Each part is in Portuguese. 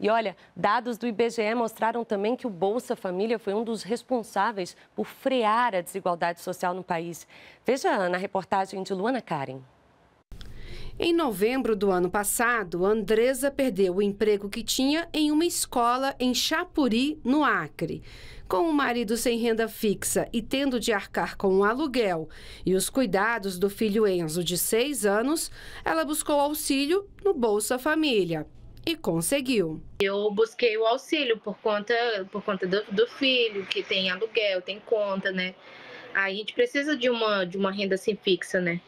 E olha, dados do IBGE mostraram também que o Bolsa Família foi um dos responsáveis por frear a desigualdade social no país. Veja na reportagem de Luana Karen. Em novembro do ano passado, Andresa perdeu o emprego que tinha em uma escola em Chapuri, no Acre. Com o marido sem renda fixa e tendo de arcar com o um aluguel e os cuidados do filho Enzo, de seis anos, ela buscou auxílio no Bolsa Família e conseguiu. Eu busquei o auxílio por conta, por conta do, do filho, que tem aluguel, tem conta, né? Aí a gente precisa de uma, de uma renda assim fixa, né?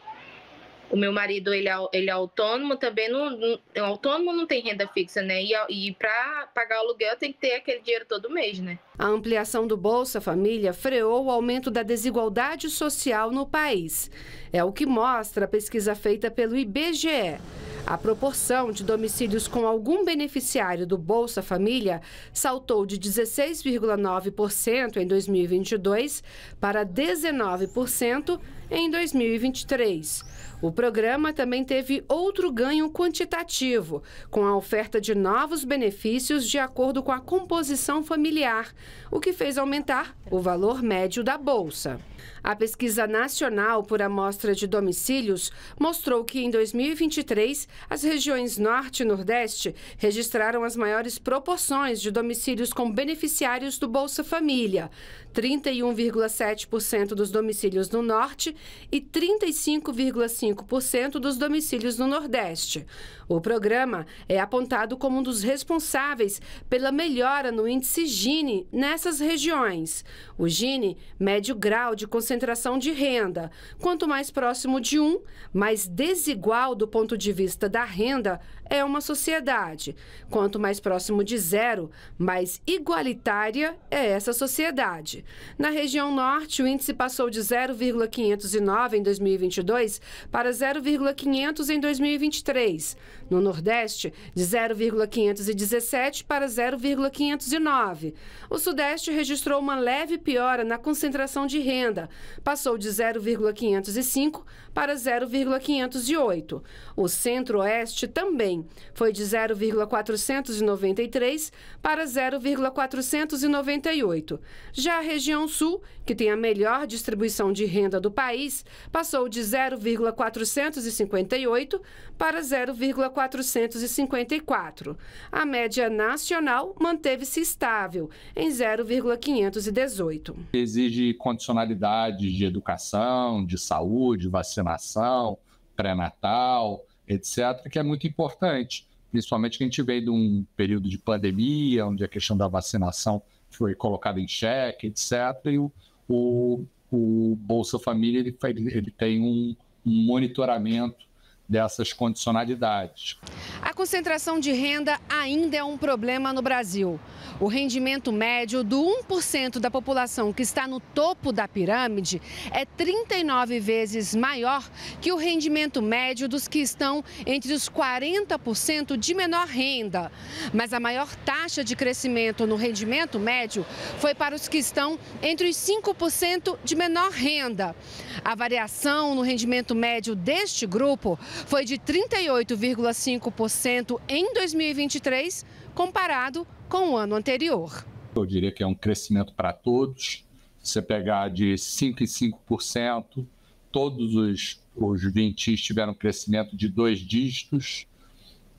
O meu marido, ele é, ele é autônomo, também não, não autônomo não tem renda fixa, né? E, e para pagar o aluguel tem que ter aquele dinheiro todo mês, né? A ampliação do Bolsa Família freou o aumento da desigualdade social no país. É o que mostra a pesquisa feita pelo IBGE. A proporção de domicílios com algum beneficiário do Bolsa Família saltou de 16,9% em 2022 para 19% em 2023. O programa também teve outro ganho quantitativo, com a oferta de novos benefícios de acordo com a composição familiar, o que fez aumentar o valor médio da bolsa. A pesquisa nacional por amostra de domicílios mostrou que em 2023 as regiões Norte e Nordeste registraram as maiores proporções de domicílios com beneficiários do Bolsa Família, 31,7% dos domicílios no Norte e 35,5% 75% dos domicílios no Nordeste. O programa é apontado como um dos responsáveis pela melhora no índice Gini nessas regiões. O Gini mede o grau de concentração de renda. Quanto mais próximo de um, mais desigual do ponto de vista da renda é uma sociedade. Quanto mais próximo de zero, mais igualitária é essa sociedade. Na região norte, o índice passou de 0,509 em 2022 para para 0,500 em 2023. No Nordeste, de 0,517 para 0,509. O Sudeste registrou uma leve piora na concentração de renda, passou de 0,505 para 0,508. O Centro-Oeste também foi de 0,493 para 0,498. Já a região Sul, que tem a melhor distribuição de renda do país, passou de 0,4 0,458 para 0,454. A média nacional manteve-se estável em 0,518. Exige condicionalidades de educação, de saúde, vacinação, pré-natal, etc., que é muito importante, principalmente que a gente veio de um período de pandemia, onde a questão da vacinação foi colocada em xeque, etc., e o, o, o Bolsa Família ele, ele tem um, um monitoramento dessas condicionalidades. A concentração de renda ainda é um problema no Brasil. O rendimento médio do 1% da população que está no topo da pirâmide é 39 vezes maior que o rendimento médio dos que estão entre os 40% de menor renda. Mas a maior taxa de crescimento no rendimento médio foi para os que estão entre os 5% de menor renda. A variação no rendimento médio deste grupo foi de 38,5% em 2023, comparado com o ano anterior. Eu diria que é um crescimento para todos. Se você pegar de 5 em 5%, todos os, os 20 tiveram crescimento de dois dígitos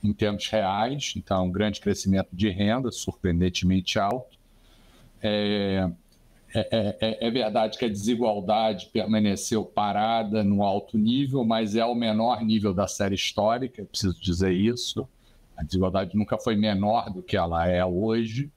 em termos reais, então um grande crescimento de renda, surpreendentemente alto. É, é, é, é, é, verdade que a desigualdade permaneceu parada no alto nível, mas é o menor nível da série histórica, preciso dizer isso. A desigualdade nunca foi menor do que ela é hoje.